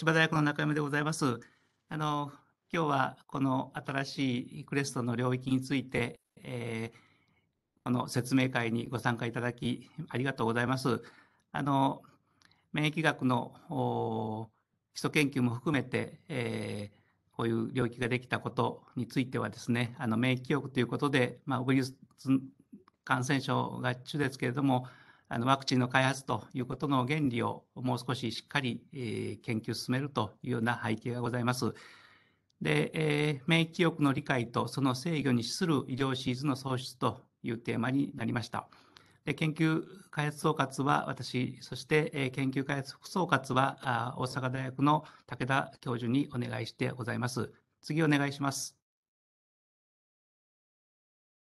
千葉大学の中山でございます。あの、今日はこの新しいクレストの領域について、えー、この説明会にご参加いただき、ありがとうございます。あの、免疫学の基礎研究も含めて、えー、こういう領域ができたことについてはですね、あの免疫記憶ということで、まあ、ウイルス感染症が中ですけれども、あのワクチンの開発ということの原理をもう少ししっかり、えー、研究進めるというような背景がございます。で、えー、免疫記憶の理解とその制御に資する医療シーズの創出というテーマになりました。で研究開発総括は私、そして、えー、研究開発副総括はあ大阪大学の武田教授にお願いしてございます。次お願いします。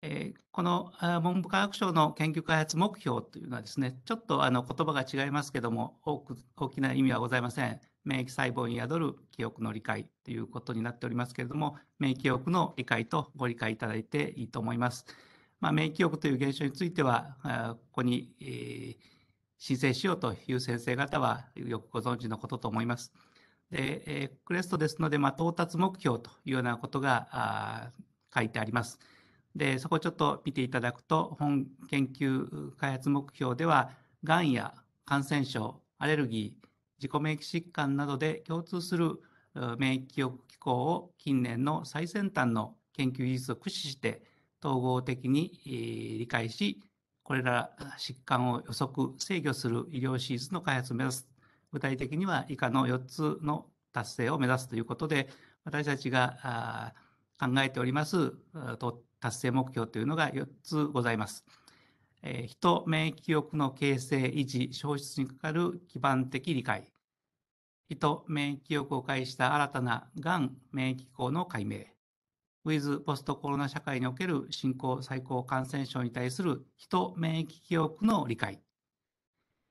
えー、この文部科学省の研究開発目標というのはですね、ちょっとあの言葉が違いますけども、く大きな意味はございません。免疫細胞に宿る記憶の理解ということになっておりますけれども、免疫記憶の理解とご理解いただいていいと思います。まあ、免疫記憶という現象については、ここに、えー、申請しようという先生方はよくご存知のことと思います。で、えー、クレストですので、まあ、到達目標というようなことが書いてあります。で、そこをちょっと見ていただくと、本研究開発目標では、がんや感染症、アレルギー、自己免疫疾患などで共通する免疫記憶機構を近年の最先端の研究技術を駆使して統合的に理解し、これら疾患を予測、制御する医療シーズの開発を目指す。具体的には以下の4つの達成を目指すということで、私たちが考えております、と達成目標というのが4つございます。えー、人、免疫記憶の形成、維持、消失にかかる基盤的理解。人、免疫記憶を介した新たながん免疫機構の解明。ウィズ・ポストコロナ社会における新興最高感染症に対する人免疫記憶の理解。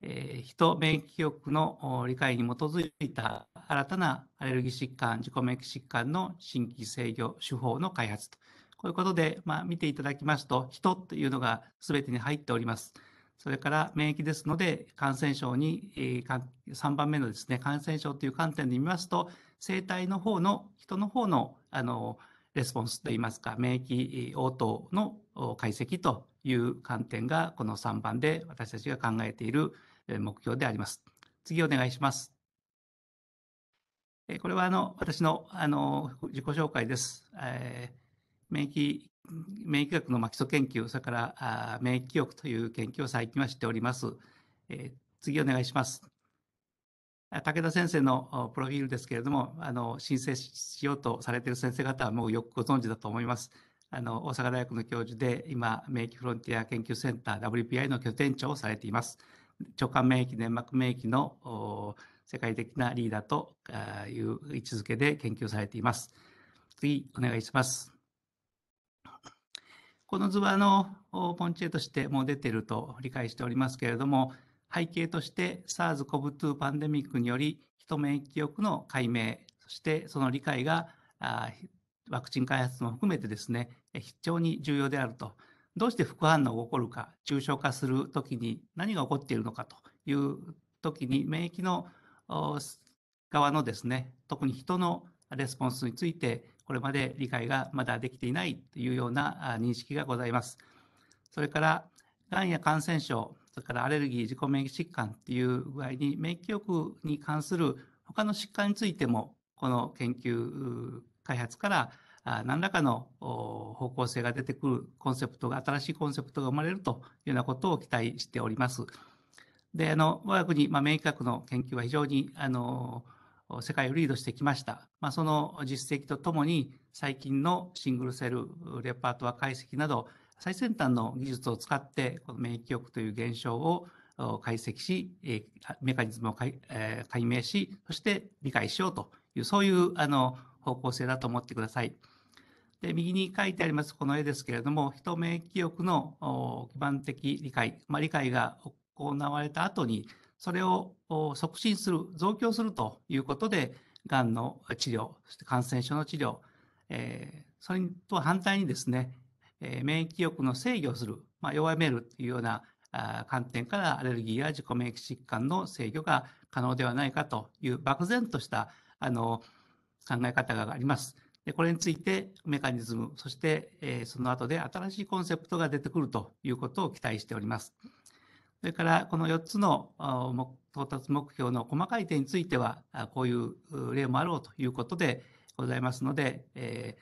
えー、人免疫記憶の理解に基づいた新たなアレルギー疾患、自己免疫疾患の新規制御手法の開発とこういうことで、まあ、見ていただきますと、人というのが全てに入っております。それから免疫ですので、感染症に、え3番目のですね、感染症という観点で見ますと、生体の方の、人の方の、あの、レスポンスといいますか、免疫応答の解析という観点が、この3番で私たちが考えている目標であります。次お願いします。これはあの、私の、あの、自己紹介です。えー免疫、免疫学の基礎研究、それから免疫記憶という研究を最近はしております。えー、次お願いします。武田先生のプロフィールですけれども、あの、申請しようとされている先生方はもうよくご存知だと思います。あの、大阪大学の教授で、今、免疫フロンティア研究センター WPI の拠点長をされています。腸管免疫、粘膜免疫の世界的なリーダーという位置づけで研究されています。次、お願いします。この図はあの、ポンチェとしてもう出てると理解しておりますけれども、背景として SARS-CoV-2 パンデミックにより、人免疫抑の解明、そしてその理解が、ワクチン開発も含めてですね、非常に重要であると。どうして副反応が起こるか、重症化するときに何が起こっているのかというときに、免疫の側のですね、特に人のレスポンスについて、これまで理解がまだできていないというような認識がございます。それから、がんや感染症、それからアレルギー、自己免疫疾患という具合に、免疫力に関する他の疾患についても、この研究開発から何らかの方向性が出てくるコンセプトが、新しいコンセプトが生まれるというようなことを期待しております。で、あの、我が国、まあ、免疫学の研究は非常に、あの、世界をリードしてきました。まあ、その実績とともに、最近のシングルセルレパートー解析など、最先端の技術を使って、この免疫抑という現象を解析し、メカニズムを解,、明し、そして理解しようという、そういうあの方向性だと思ってください。で、右に書いてありますこの絵ですけれども、人免疫抑の基盤的理解、まあ、理解が行われた後に、それを促進する、増強するということで、がんの治療、そして感染症の治療、えー、それとは反対にですね、えー、免疫力の制御する、まあ、弱めるというような観点からアレルギーや自己免疫疾患の制御が可能ではないかという漠然としたあの考え方があります。でこれについてメカニズム、そして、えー、その後で新しいコンセプトが出てくるということを期待しております。それからこの4つの到達目標の細かい点については、こういう例もあろうということでございますので、え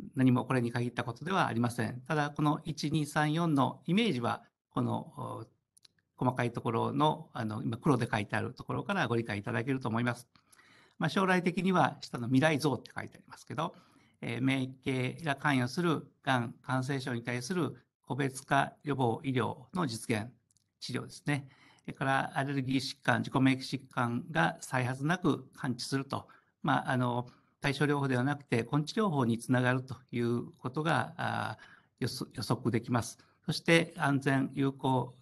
ー、何もこれに限ったことではありません。ただ、この1、2、3、4のイメージは、この細かいところの、あの、今黒で書いてあるところからご理解いただけると思います。まあ、将来的には、下の未来像って書いてありますけど、えー、免疫系が関与するがん、感染症に対する個別化予防医療の実現、治療ですね。それからアレルギー疾患、自己免疫疾患が再発なく完治すると。まあ、あの、対症療法ではなくて、根治療法につながるということが予測できます。そして、安全、有効、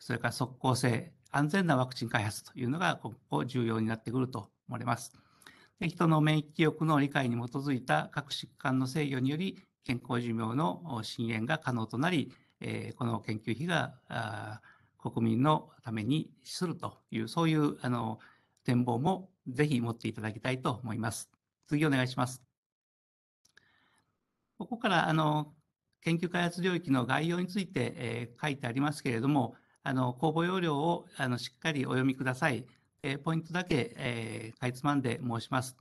それから即効性、安全なワクチン開発というのが今後重要になってくると思われます。で人の免疫記憶の理解に基づいた各疾患の制御により健康寿命の進延が可能となり、えー、この研究費が国民のためにするという、そういうあの展望もぜひ持っていただきたいと思います。次お願いします。ここからあの研究開発領域の概要について、えー、書いてありますけれども、あの公募要領をあのしっかりお読みください。えー、ポイントだけ、えー、かいつまんで申します。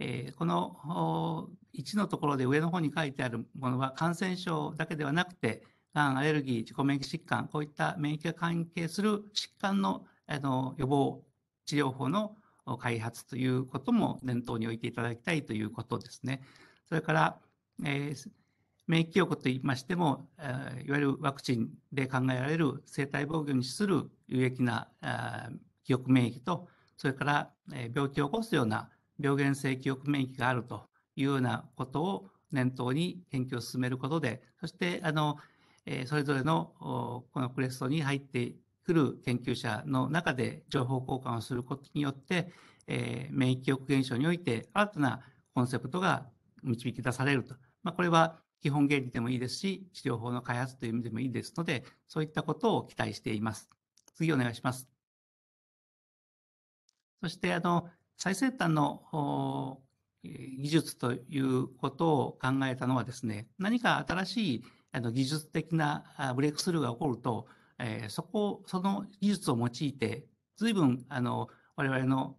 えー、この1のところで上の方に書いてあるものは感染症だけではなくて、がん、アレルギー、自己免疫疾患、こういった免疫が関係する疾患のあの予防、治療法の開発ということも念頭に置いていただきたいということですね。それから、えー、免疫記憶といいましても、えー、いわゆるワクチンで考えられる生体防御に資する有益な、えー、記憶免疫と、それから、えー、病気を起こすような病原性記憶免疫があるというようなことを念頭に研究を進めることで、そしてあのえそれぞれのこのクレストに入ってくる研究者の中で情報交換をすることによって、え免疫抑減象において新たなコンセプトが導き出されると。まあ、これは基本原理でもいいですし、治療法の開発という意味でもいいですので、そういったことを期待しています。次お願いします。そして、あの、最先端の技術ということを考えたのはですね、何か新しいあの、技術的なブレイクスルーが起こると、えー、そこ、その技術を用いて、随分、あの、我々の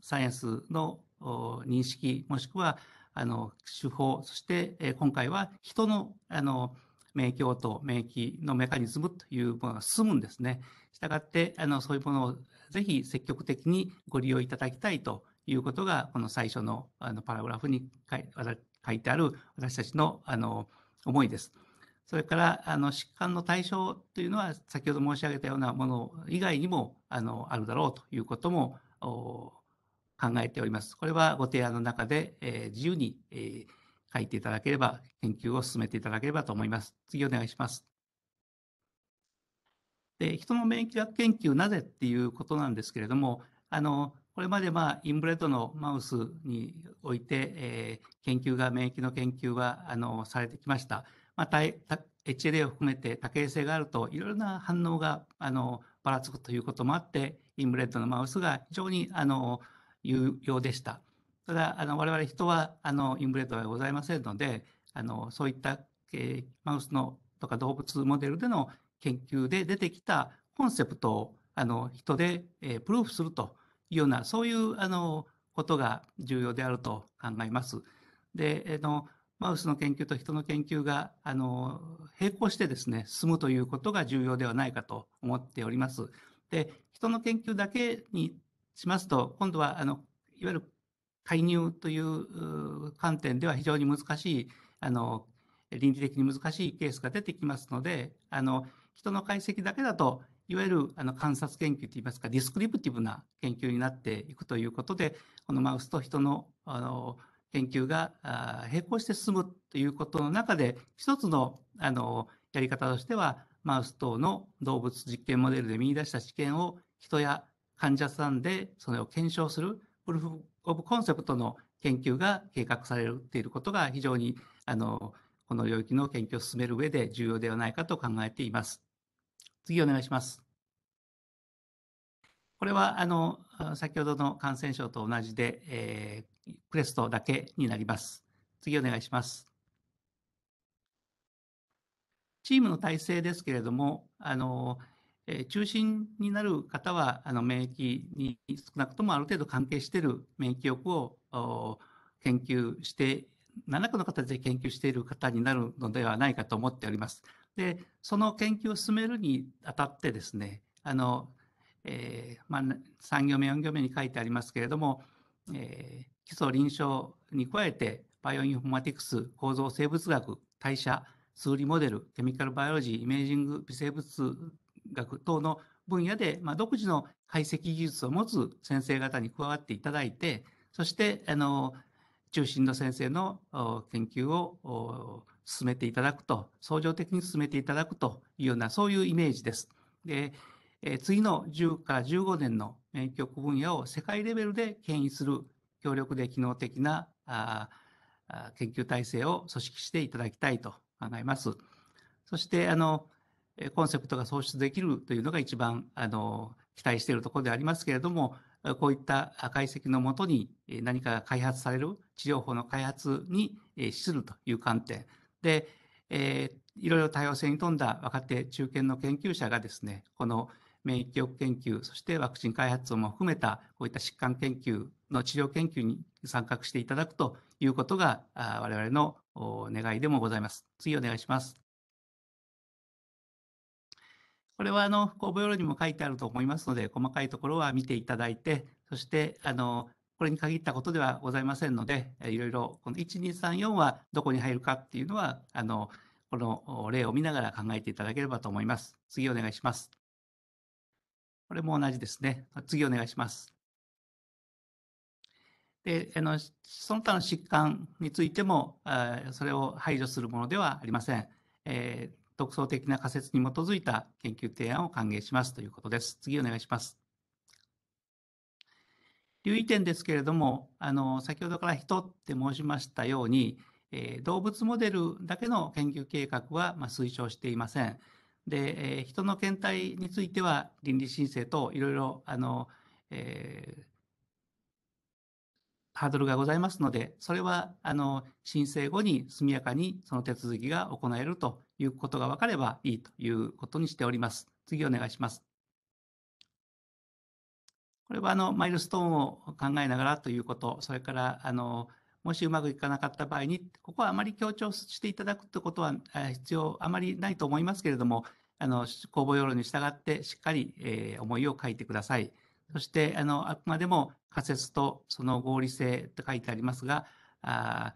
サイエンスの認識、もしくは、あの、手法、そして、えー、今回は人の、あの、免疫応答、免疫のメカニズムというものが進むんですね。したがって、あの、そういうものをぜひ積極的にご利用いただきたいということが、この最初のあのパラグラフに書いてある私たちのあの思いです。それからあの疾患の対象というのは先ほど申し上げたようなもの以外にもあのあるだろうということも考えております。これはご提案の中で、えー、自由に、えー、書いていただければ研究を進めていただければと思います。次お願いします。で人の免疫学研究なぜっていうことなんですけれどもあのこれまで、まあ、インブレッドのマウスにおいて、えー、研究が免疫の研究はあのされてきました。まあ、HLA を含めて多形性があると、いろいろな反応が、あの、ばらつくということもあって、インブレッドのマウスが非常に、あの、有用でした。ただ、あの、我々人は、あの、インブレッドはございませんので、あの、そういった、えー、マウスのとか動物モデルでの研究で出てきたコンセプトを、あの、人で、えー、プルーフするというような、そういう、あの、ことが重要であると考えます。で、あの、マウスの研究と人の研究が、あの、並行してですね、進むということが重要ではないかと思っております。で、人の研究だけにしますと、今度は、あの、いわゆる介入という観点では非常に難しい、あの、倫理的に難しいケースが出てきますので、あの、人の解析だけだと、いわゆるあの観察研究といいますか、ディスクリプティブな研究になっていくということで、このマウスと人のあの研究が並行して進むということの中で、一つのあのやり方としては、マウス等の動物実験モデルで見出した知見を人や患者さんでそれを検証する、プルフ・オブ・コンセプトの研究が計画されていることが非常にあのこの領域の研究を進める上で重要ではないかと考えています。次お願いします。これはあの先ほどの感染症と同じで、えー、クレストだけになります。次お願いします。チームの体制ですけれども、あのえ中心になる方はあの免疫に少なくともある程度関係している免疫力を研究して何らかの形で研究している方になるのではないかと思っております。でその研究を進めるにあたってですねあの、えー、まあ、3行目4行目に書いてありますけれども、えー、基礎臨床に加えて、バイオインフォマティクス、構造生物学、代謝、数理モデル、ケミカルバイオロジー、イメージング、微生物学等の分野で、まあ、独自の解析技術を持つ先生方に加わっていただいて、そして、あの、中心の先生の研究を進めていただくと、相乗的に進めていただくというような、そういうイメージです。で、次の10から15年の免疫分野を世界レベルで牽引する強力で機能的な研究体制を組織していただきたいと考えます。そして、あの、コンセプトが創出できるというのが一番、あの、期待しているところでありますけれども、こういった解析のもとに何かが開発される治療法の開発に資するという観点で、えー、いろいろ多様性に富んだ若手中堅の研究者がですね、この免疫力研究、そしてワクチン開発をも含めたこういった疾患研究の治療研究に参画していただくということが我々の願いでもございます。次お願いします。これはあの公募要領にも書いてあると思いますので、細かいところは見ていただいて、そしてあのこれに限ったことではございませんので、いろいろこの1234はどこに入るかっていうのは、あのこの例を見ながら考えていただければと思います。次お願いします。これも同じですね。次お願いします。であのその他の疾患についてもそれを排除するものではありません、えー、独創的な仮説に基づいた研究提案を歓迎しますということです次お願いします留意点ですけれどもあの先ほどから人って申しましたように、えー、動物モデルだけの研究計画は、まあ、推奨していませんで、えー、人の検体については倫理申請といろいろあの、えーハードルがございますので、それは、あの、申請後に速やかにその手続きが行えるということが分かればいいということにしております。次お願いします。これは、あの、マイルストーンを考えながらということ、それから、あの、もしうまくいかなかった場合に、ここはあまり強調していただくということは必要あまりないと思いますけれども、あの、公募要領に従ってしっかり、えー、思いを書いてください。そして、あの、あくまでも仮説とその合理性と書いてありますが、あ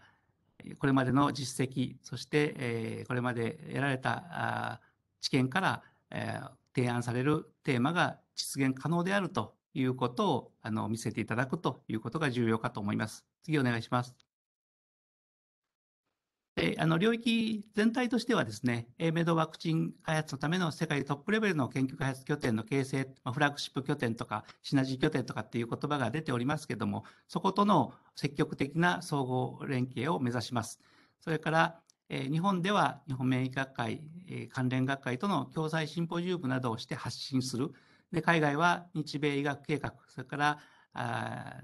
これまでの実績、そして、えー、これまで得られた知見から、えー、提案されるテーマが実現可能であるということをあの見せていただくということが重要かと思います。次お願いします。えあの領域全体としてはですね、メドワクチン開発のための世界トップレベルの研究開発拠点の形成、まフラッグシップ拠点とか、シナジー拠点とかっていう言葉が出ておりますけども、そことの積極的な総合連携を目指します。それから、え日本では日本免疫学会、え関連学会との共済シンポジウムなどをして発信する。で海外は日米医学計画、それからあ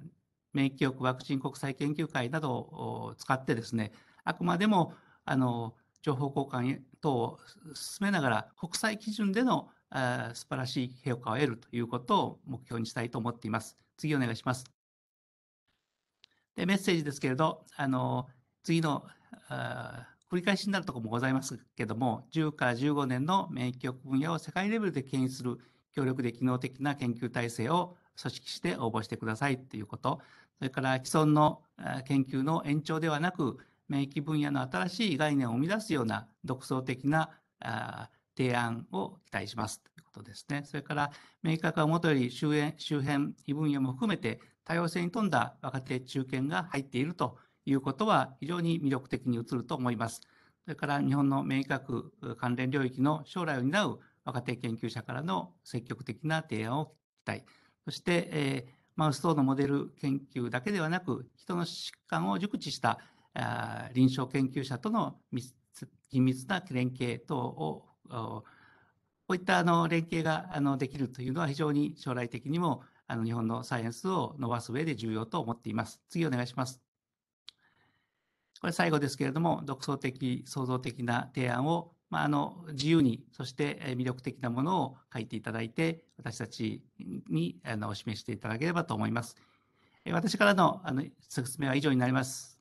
免疫憶ワクチン国際研究会などを使ってですね、あくまでも、あの、情報交換等を進めながら、国際基準でのあ素晴らしい評価を得るということを目標にしたいと思っています。次お願いします。でメッセージですけれど、あの次のあ繰り返しになるところもございますけども、10から15年の免疫力分野を世界レベルで牽引する協力で機能的な研究体制を組織して応募してくださいということ、それから既存の研究の延長ではなく、免疫分野の新しい概念を生み出すような独創的な提案を期待しますということですね。それから、明確はもとより周辺、周辺、異分野も含めて多様性に富んだ若手中堅が入っているということは非常に魅力的に映ると思います。それから日本の明確関連領域の将来を担う若手研究者からの積極的な提案を期待。そして、えー、マウス等のモデル研究だけではなく、人の疾患を熟知したあ臨床研究者との密緊密な連携等を、こういったあの連携があのできるというのは非常に将来的にもあの日本のサイエンスを伸ばす上で重要と思っています。次お願いします。これ最後ですけれども、独創的、創造的な提案を、まあ、あの自由に、そして魅力的なものを書いていただいて、私たちにあのお示していただければと思います。私からのあの説明は以上になります。